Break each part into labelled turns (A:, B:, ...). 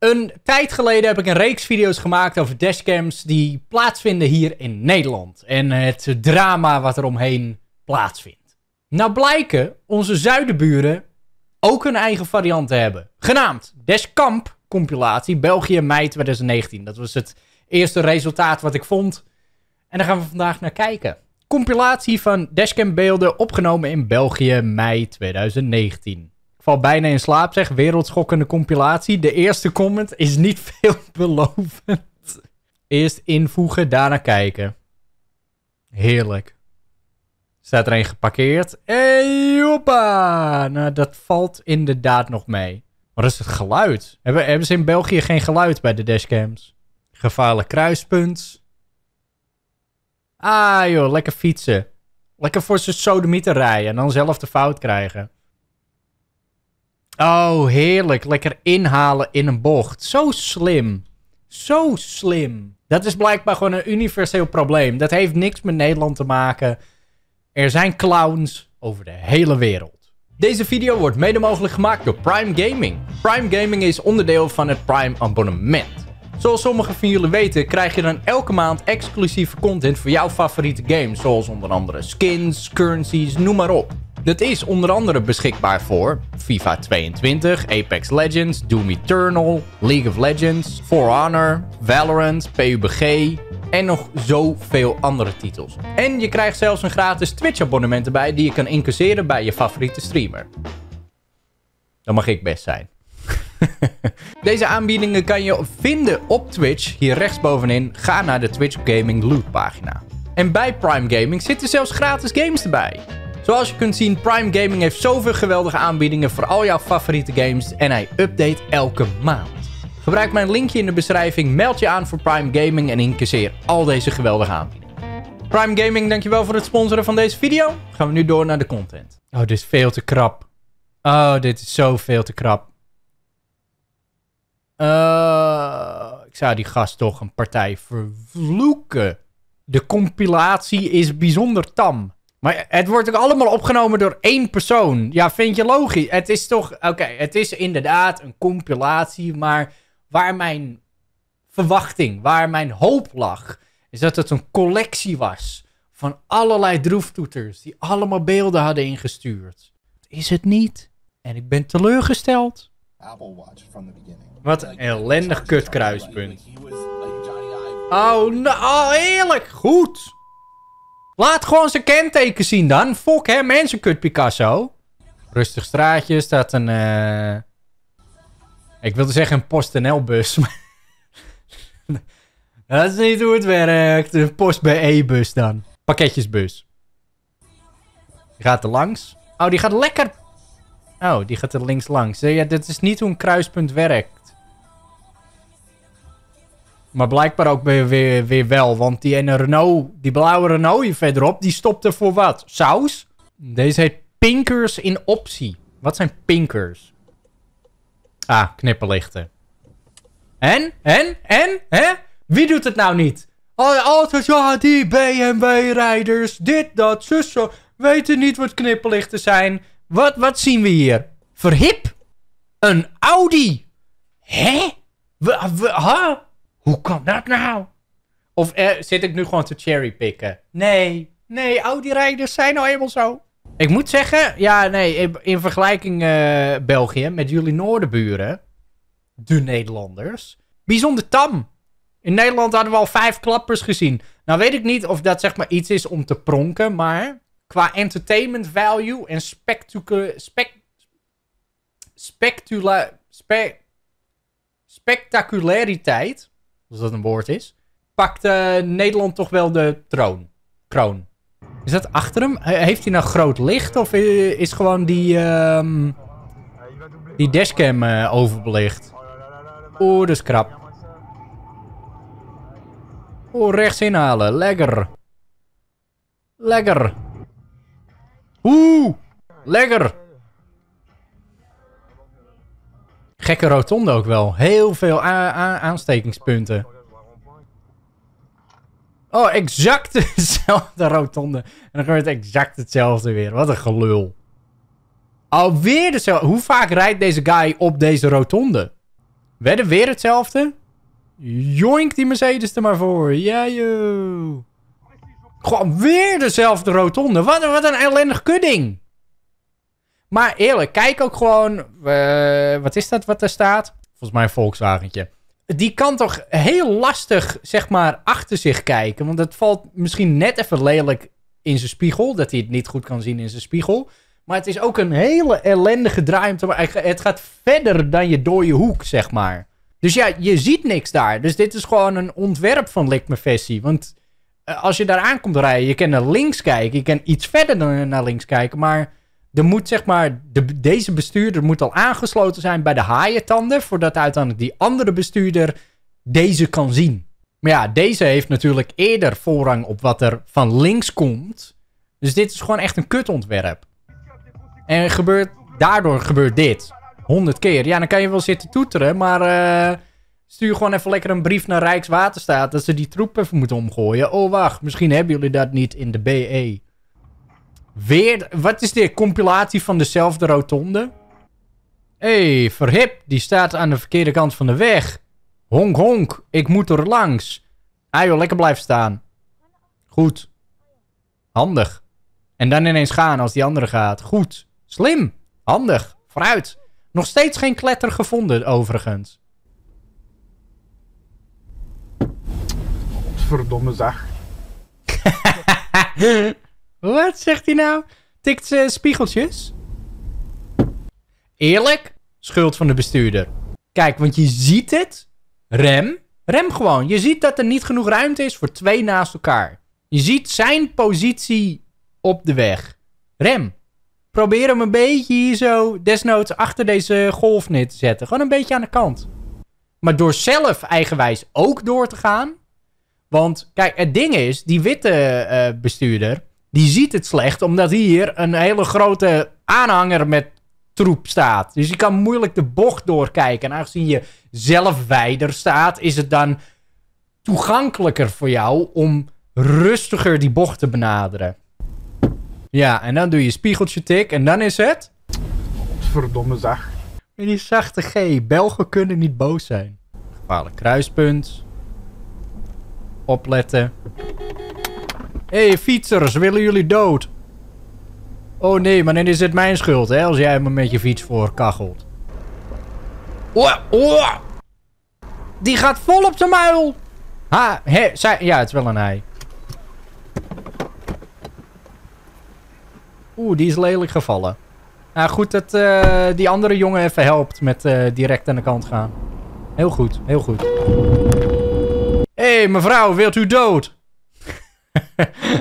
A: Een tijd geleden heb ik een reeks video's gemaakt over dashcams die plaatsvinden hier in Nederland. En het drama wat er omheen plaatsvindt. Nou blijken onze zuidenburen ook hun eigen variant te hebben. Genaamd Dashcamp compilatie België mei 2019. Dat was het eerste resultaat wat ik vond. En daar gaan we vandaag naar kijken. Compilatie van dashcam beelden opgenomen in België mei 2019 bijna in slaap, zeg. Wereldschokkende compilatie. De eerste comment is niet veelbelovend. Eerst invoegen, daarna kijken. Heerlijk. Staat er een geparkeerd. Hey, hoppa! Nou, dat valt inderdaad nog mee. Wat is het geluid? Hebben, hebben ze in België geen geluid bij de dashcams? Gevaarlijk kruispunt. Ah joh, lekker fietsen. Lekker voor zijn sodemieter rijden en dan zelf de fout krijgen. Oh, heerlijk. Lekker inhalen in een bocht. Zo slim. Zo slim. Dat is blijkbaar gewoon een universeel probleem. Dat heeft niks met Nederland te maken. Er zijn clowns over de hele wereld. Deze video wordt mede mogelijk gemaakt door Prime Gaming. Prime Gaming is onderdeel van het Prime abonnement. Zoals sommigen van jullie weten krijg je dan elke maand exclusieve content voor jouw favoriete games. Zoals onder andere skins, currencies, noem maar op. Dat is onder andere beschikbaar voor FIFA 22, Apex Legends, Doom Eternal, League of Legends, For Honor, Valorant, PUBG en nog zoveel andere titels. En je krijgt zelfs een gratis Twitch abonnement erbij die je kan incasseren bij je favoriete streamer. Dat mag ik best zijn. Deze aanbiedingen kan je vinden op Twitch. Hier rechtsbovenin ga naar de Twitch Gaming Loot pagina. En bij Prime Gaming zitten zelfs gratis games erbij. Zoals je kunt zien, Prime Gaming heeft zoveel geweldige aanbiedingen voor al jouw favoriete games en hij update elke maand. Gebruik mijn linkje in de beschrijving, meld je aan voor Prime Gaming en incasseer al deze geweldige aanbiedingen. Prime Gaming, dankjewel voor het sponsoren van deze video. Gaan we nu door naar de content. Oh, dit is veel te krap. Oh, dit is zo veel te krap. Uh, ik zou die gast toch een partij vervloeken. De compilatie is bijzonder tam. Maar het wordt ook allemaal opgenomen door één persoon. Ja, vind je logisch? Het is toch... Oké, het is inderdaad een compilatie, maar waar mijn verwachting, waar mijn hoop lag, is dat het een collectie was van allerlei droeftoeters die allemaal beelden hadden ingestuurd. Dat is het niet. En ik ben teleurgesteld. Watch from the beginning. Wat een ellendig kutkruispunt. Oh, nou, oh, eerlijk, goed. Laat gewoon zijn kenteken zien dan. Fok hè, mensenkut Picasso. Rustig straatje, staat een... Eh, ik wilde zeggen een PostNL-bus. dat is niet hoe het werkt. Een post bus dan. Pakketjesbus. Die gaat er langs. Oh, die gaat lekker... Oh, die gaat er links langs. Ja, dit is niet hoe een kruispunt werkt. Maar blijkbaar ook weer, weer, weer wel. Want die ene Renault, die blauwe Renault hier verderop, die stopte voor wat? Saus? Deze heet Pinkers in optie. Wat zijn pinkers? Ah, knipperlichten. En? En? En? Hè? Wie doet het nou niet? Altijd, ja, die BMW-rijders, dit, dat, zus, zo. Weten niet wat knipperlichten zijn. Wat, wat zien we hier? Verhip? Een Audi? Hè? We, we, ha? Hoe kan dat nou? Of eh, zit ik nu gewoon te cherrypicken? Nee, nee, Audi-rijders zijn nou eenmaal zo. Ik moet zeggen, ja, nee, in vergelijking eh, België met jullie noordenburen, de Nederlanders, bijzonder tam. In Nederland hadden we al vijf klappers gezien. Nou weet ik niet of dat zeg maar iets is om te pronken, maar qua entertainment value en spectacula... spectaculariteit als dat een woord is, pakt eh, Nederland toch wel de troon. Kroon. Is dat achter hem? Heeft hij nou groot licht of eh, is gewoon die, ehm, die dashcam uh, overbelicht? Oeh, dat is krap. Oeh, rechts inhalen. Lekker. Lekker. Oeh, lekker. Gekke rotonde ook wel. Heel veel aanstekingspunten. Oh, exact dezelfde rotonde. En dan gebeurt exact hetzelfde weer. Wat een gelul. Alweer dezelfde. Hoe vaak rijdt deze guy op deze rotonde? Werden weer hetzelfde? Joink die Mercedes er maar voor. Ja, joh. Gewoon weer dezelfde rotonde. Wat, wat een ellendig kudding. Maar eerlijk, kijk ook gewoon. Eh, wat is dat wat er staat? Volgens mij een Volkswagentje. Die kan toch heel lastig, zeg maar, achter zich kijken. Want het valt misschien net even lelijk in zijn spiegel. Dat hij het niet goed kan zien in zijn spiegel. Maar het is ook een hele ellendige draai Het gaat verder dan je door je hoek, zeg maar. Dus ja, je ziet niks daar. Dus dit is gewoon een ontwerp van Lick Fessie. Want eh, als je daar komt rijden, je kan naar links kijken. Je kan iets verder dan naar links kijken. Maar er moet zeg maar, de, deze bestuurder moet al aangesloten zijn bij de haaientanden. Voordat uiteindelijk die andere bestuurder deze kan zien. Maar ja, deze heeft natuurlijk eerder voorrang op wat er van links komt. Dus dit is gewoon echt een kutontwerp. En gebeurt, daardoor gebeurt dit. honderd keer. Ja, dan kan je wel zitten toeteren, maar eh, stuur gewoon even lekker een brief naar Rijkswaterstaat dat ze die troep even moeten omgooien. Oh, wacht, misschien hebben jullie dat niet in de BE. Weer, wat is dit? Compilatie van dezelfde rotonde? Hé, hey, Verhip, die staat aan de verkeerde kant van de weg. Honk, honk, ik moet er langs. Ah joh, lekker blijven staan. Goed. Handig. En dan ineens gaan als die andere gaat. Goed. Slim. Handig. Vooruit. Nog steeds geen kletter gevonden, overigens. Godverdomme zeg. Wat zegt hij nou? Tikt spiegeltjes? Eerlijk? Schuld van de bestuurder. Kijk, want je ziet het. Rem. Rem gewoon. Je ziet dat er niet genoeg ruimte is voor twee naast elkaar. Je ziet zijn positie op de weg. Rem. Probeer hem een beetje hier zo desnoods achter deze golf te zetten. Gewoon een beetje aan de kant. Maar door zelf eigenwijs ook door te gaan. Want kijk, het ding is, die witte eh, bestuurder die ziet het slecht, omdat hier een hele grote aanhanger met troep staat. Dus je kan moeilijk de bocht doorkijken. En aangezien je zelf wijder staat, is het dan toegankelijker voor jou om rustiger die bocht te benaderen. Ja, en dan doe je spiegeltje tik en dan is het... Verdomme zacht. En die zachte G. Belgen kunnen niet boos zijn. Gevaarlijk kruispunt. Opletten. Hé, hey, fietsers, willen jullie dood? Oh nee, maar dan is het mijn schuld, hè, als jij me met je fiets voorkachelt. Oh, oh. Die gaat vol op de muil. Ha, hè, zij, ja, het is wel een ei. Oeh, die is lelijk gevallen. Nou, goed dat eh, die andere jongen even helpt met eh, direct aan de kant gaan. Heel goed, heel goed. Hé, hey, mevrouw, wilt u dood?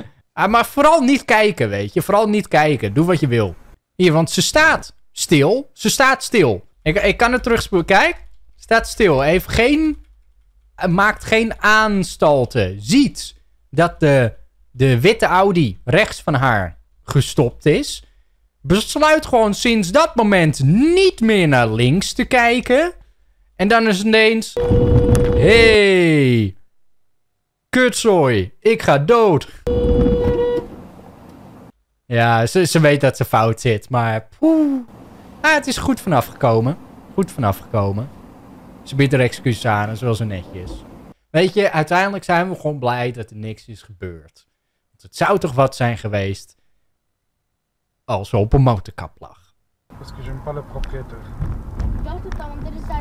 A: Ah, maar vooral niet kijken, weet je. Vooral niet kijken. Doe wat je wil. Hier, want ze staat stil. Ze staat stil. Ik, ik kan het terugspoelen. Kijk. Staat stil. Heeft geen... Maakt geen aanstalten. Ziet dat de, de witte Audi rechts van haar gestopt is. Besluit gewoon sinds dat moment niet meer naar links te kijken. En dan is ineens... Hey, Kutzooi, ik ga dood. Ja, ze, ze weet dat ze fout zit, maar... Poeh. Ah, het is goed vanaf gekomen. Goed vanaf gekomen. Ze biedt er excuses aan, zoals ze netjes. Weet je, uiteindelijk zijn we gewoon blij dat er niks is gebeurd. Want het zou toch wat zijn geweest als we op een motorkap lag.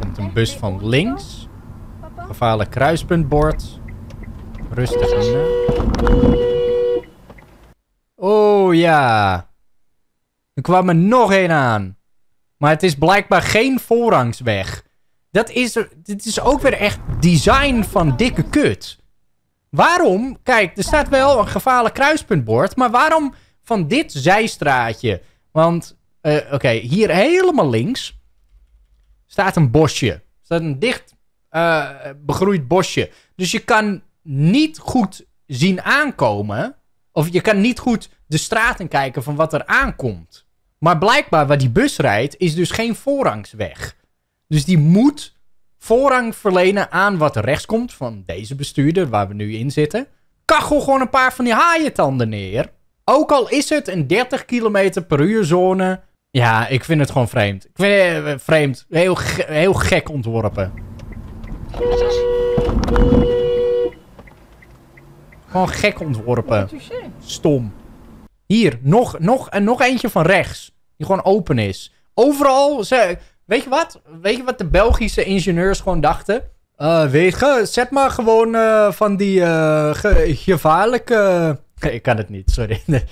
A: Komt een bus van links. Gevaarlijk kruispuntbord. Rustig, aan. Oh ja. Er kwam er nog één aan. Maar het is blijkbaar geen voorrangsweg. Dat is, dit is ook weer echt design van dikke kut. Waarom? Kijk, er staat wel een gevaarlijk kruispuntbord. Maar waarom van dit zijstraatje? Want, eh, oké, hier helemaal links staat een bosje. staat een dicht eh, begroeid bosje. Dus je kan niet goed zien aankomen. Of je kan niet goed de straten kijken van wat er aankomt. Maar blijkbaar waar die bus rijdt is dus geen voorrangsweg. Dus die moet voorrang verlenen aan wat er rechts komt van deze bestuurder waar we nu in zitten. Kachel gewoon een paar van die haaientanden neer. Ook al is het een 30 km per uur zone. Ja, ik vind het gewoon vreemd. Ik vind het eh, vreemd. Heel, heel gek ontworpen. Gewoon gek ontworpen. Stom. Hier, nog, nog, en nog eentje van rechts. Die gewoon open is. Overal, weet je wat? Weet je wat de Belgische ingenieurs gewoon dachten? Uh, wegen, zet maar gewoon eh, van die eh, gevaarlijke... Ik kan het niet, sorry.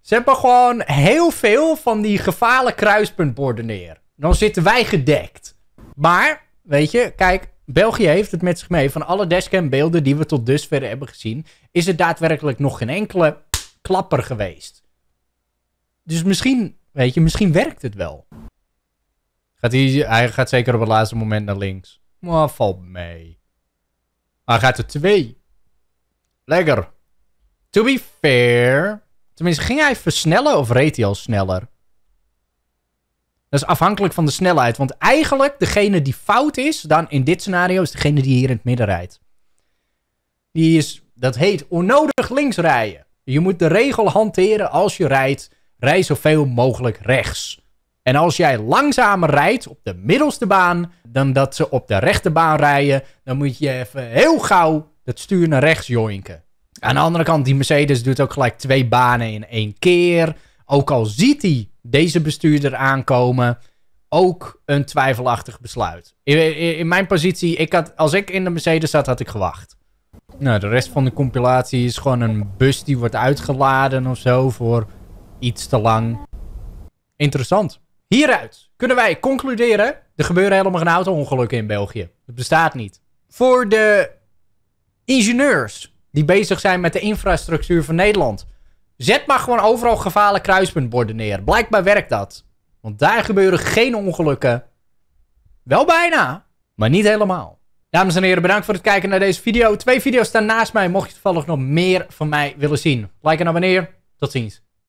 A: zet maar gewoon heel veel van die gevaarlijke kruispuntborden neer. Dan zitten wij gedekt. Maar, weet je, kijk, België heeft het met zich mee. Van alle dashcam-beelden die we tot dusver hebben gezien, is er daadwerkelijk nog geen enkele klapper geweest. Dus misschien, weet je, misschien werkt het wel. Gaat hij, hij gaat zeker op het laatste moment naar links. Maar valt mee. hij gaat er twee. Lekker. To be fair. Tenminste, ging hij versnellen of reed hij al sneller? Dat is afhankelijk van de snelheid. Want eigenlijk, degene die fout is, dan in dit scenario, is degene die hier in het midden rijdt. Die is, dat heet onnodig links rijden. Je moet de regel hanteren als je rijdt, rij zoveel mogelijk rechts. En als jij langzamer rijdt op de middelste baan dan dat ze op de rechterbaan rijden, dan moet je even heel gauw het stuur naar rechts joinken. Aan de andere kant, die Mercedes doet ook gelijk twee banen in één keer. Ook al ziet hij deze bestuurder aankomen ook een twijfelachtig besluit. In, mijn positie, ik had, als ik in de Mercedes zat, had ik gewacht. Nou, de rest van de compilatie is gewoon een bus die wordt uitgeladen of zo voor iets te lang. Interessant. Hieruit kunnen wij concluderen: er gebeuren helemaal geen auto-ongelukken in België. Het bestaat niet. Voor de ingenieurs die bezig zijn met de infrastructuur van Nederland. Zet maar gewoon overal gevaarlijk kruispuntborden neer. Blijkbaar werkt dat. Want daar gebeuren geen ongelukken. Wel bijna, maar niet helemaal. Dames en heren, bedankt voor het kijken naar deze video. Twee video's staan naast mij, mocht je toevallig nog meer van mij willen zien. Like en abonneer. Tot ziens.